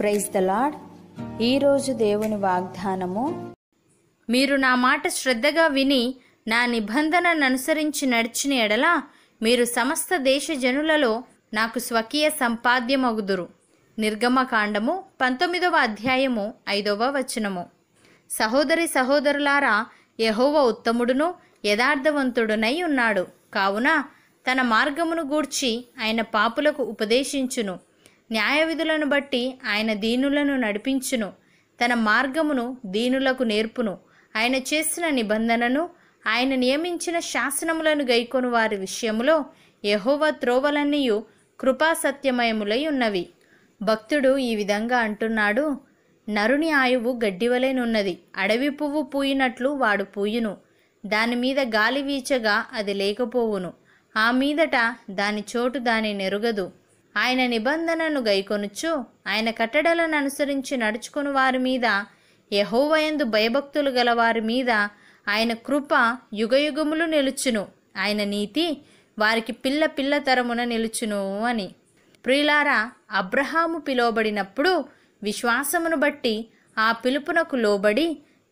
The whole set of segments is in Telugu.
ప్రైజ్ ద లాడ్ ఈరోజు దేవుని వాగ్దానము మీరు నా మాట శ్రద్ధగా విని నా నిబంధనను అనుసరించి నడిచిన ఎడల మీరు సమస్త దేశ జనులలో నాకు స్వకీయ సంపాద్యమగుదురు నిర్గమకాండము పంతొమ్మిదవ అధ్యాయము ఐదవ వచనము సహోదరి సహోదరులారా యహోవ ఉత్తముడును యథార్థవంతుడునై ఉన్నాడు కావున తన మార్గమును గూర్చి ఆయన పాపులకు ఉపదేశించును న్యాయ విధులను బట్టి ఆయన దీనులను నడిపించును తన మార్గమును దీనులకు నేర్పును ఆయన చేసిన నిబంధనను ఆయన నియమించిన శాసనములను గైకొని వారి విషయములో యహోవ త్రోవలన్నీయు కృపాసత్యమయములై ఉన్నవి భక్తుడు ఈ విధంగా అంటున్నాడు నరుని ఆయువు గడ్డివలేనున్నది అడవి పువ్వు పూయినట్లు వాడు పూయును దానిమీద గాలి వీచగా అది లేకపోవును ఆ మీదట దాని చోటు దాని నెరుగదు ఆయన నిబంధనను గైకొనుచు ఆయన కట్టడలను అనుసరించి నడుచుకుని వారి మీద యహోవయందు భయభక్తులు గల వారి మీద ఆయన కృప యుగయుగములు నిలుచును ఆయన నీతి వారికి పిల్ల పిల్ల తరమున నిలుచును అని ప్రియులారా అబ్రహాము పిలువబడినప్పుడు విశ్వాసమును బట్టి ఆ పిలుపునకు లోబడి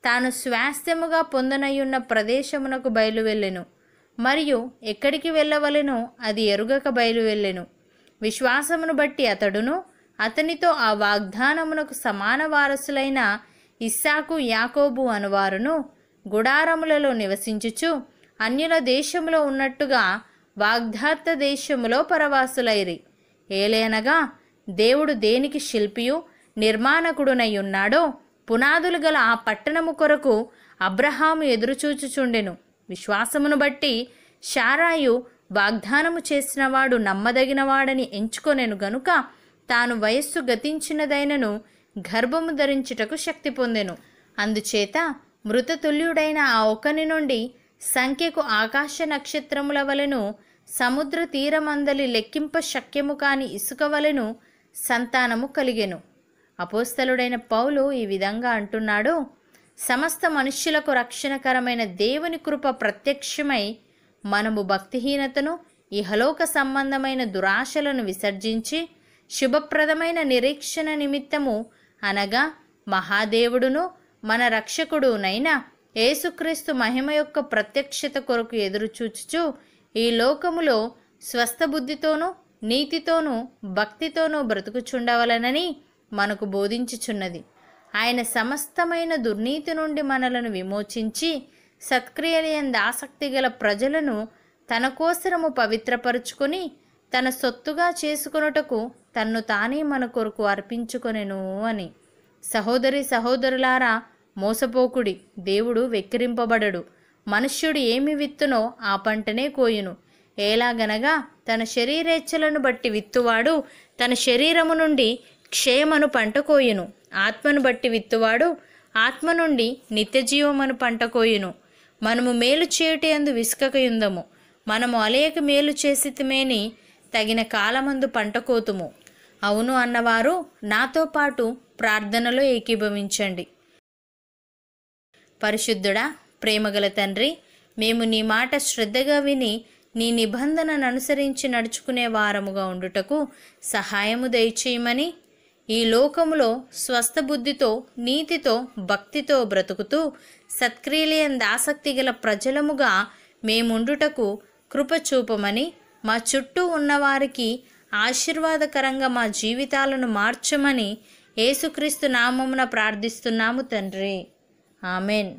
తాను స్వాస్థ్యముగా పొందనయున్న ప్రదేశమునకు బయలువెళ్ళెను మరియు ఎక్కడికి వెళ్ళవలెనో అది ఎరుగక బయలువెళ్ళెను విశ్వాసమును బట్టి అతడును అతనితో ఆ వాగ్దానమునకు సమాన వారసులైన ఇస్సాకు యాకోబు అనువారును గుడారములలో నివసించుచు అన్యుల దేశములో ఉన్నట్టుగా వాగ్దాత్త దేశములో పరవాసులైరి ఏలేనగా దేవుడు దేనికి శిల్పియు నిర్మాణకుడునై ఉన్నాడో పునాదులు గల ఆ పట్టణము కొరకు అబ్రహాము ఎదురుచూచుచుండెను విశ్వాసమును బట్టి షారాయు వాగ్దానము చేసినవాడు నమ్మదగినవాడని ఎంచుకొనెను గనుక తాను వయస్సు గతించినదైనను గర్భము ధరించుటకు శక్తి పొందెను అందుచేత మృతతుల్యుడైన ఆ ఒకని నుండి సంఖ్యకు ఆకాశ నక్షత్రముల వలను సముద్ర తీరమందలి లెక్కింప శక్యము కాని ఇసుక వలను సంతానము కలిగెను అపోస్తలుడైన పౌలు ఈ విధంగా అంటున్నాడు సమస్త మనుష్యులకు రక్షణకరమైన దేవుని కృప ప్రత్యక్షమై మనము భక్తిహీనతను ఇహలోక సంబంధమైన దురాశలను విసర్జించి శుభప్రదమైన నిరీక్షణ నిమిత్తము అనగా మహాదేవుడును మన రక్షకుడునైన యేసుక్రీస్తు మహిమ యొక్క ప్రత్యక్షత కొరకు ఎదురుచూచుచు ఈ లోకములో స్వస్థబుద్ధితోనూ నీతితోనూ భక్తితోనూ బ్రతుకుచుండవలనని మనకు బోధించుచున్నది ఆయన సమస్తమైన దుర్నీతి నుండి మనలను విమోచించి సత్క్రియలందు ఆసక్తి గల ప్రజలను తన కోసరము పవిత్రపరుచుకొని తన సొత్తుగా చేసుకొనుటకు తన్ను తానే మన కొరకు అర్పించుకొనెను అని సహోదరి సహోదరులారా మోసపోకుడి దేవుడు వెక్కిరింపబడడు మనుష్యుడు ఏమి విత్తునో ఆ పంటనే కోయును ఎలాగనగా తన శరీరేచ్ఛలను బట్టి విత్తువాడు తన శరీరము నుండి క్షేమను పంట కోయును ఆత్మను బట్టి విత్తువాడు ఆత్మ నుండి నిత్యజీవమను పంట కోయును మనము మేలు చేయుటి అందు విసుకక మనము అలేక మేలు చేసితమేని తగిన కాలమందు పంట కోతుము అవును అన్నవారు నాతో పాటు ప్రార్థనలో ఏకీభవించండి పరిశుద్ధుడా ప్రేమగల తండ్రి మేము నీ మాట శ్రద్ధగా విని నీ నిబంధనను అనుసరించి నడుచుకునే వారముగా ఉండుటకు సహాయము దయచేయమని ఈ లోకములో స్వస్థబుద్ధితో నీతితో భక్తితో బ్రతుకుతూ సత్క్రియలంద ఆసక్తి గల ప్రజలముగా మేముండుటకు కృపచూపమని మా చుట్టూ ఉన్నవారికి ఆశీర్వాదకరంగా మా జీవితాలను మార్చమని యేసుక్రీస్తు నామమున ప్రార్థిస్తున్నాము తండ్రి ఆమెన్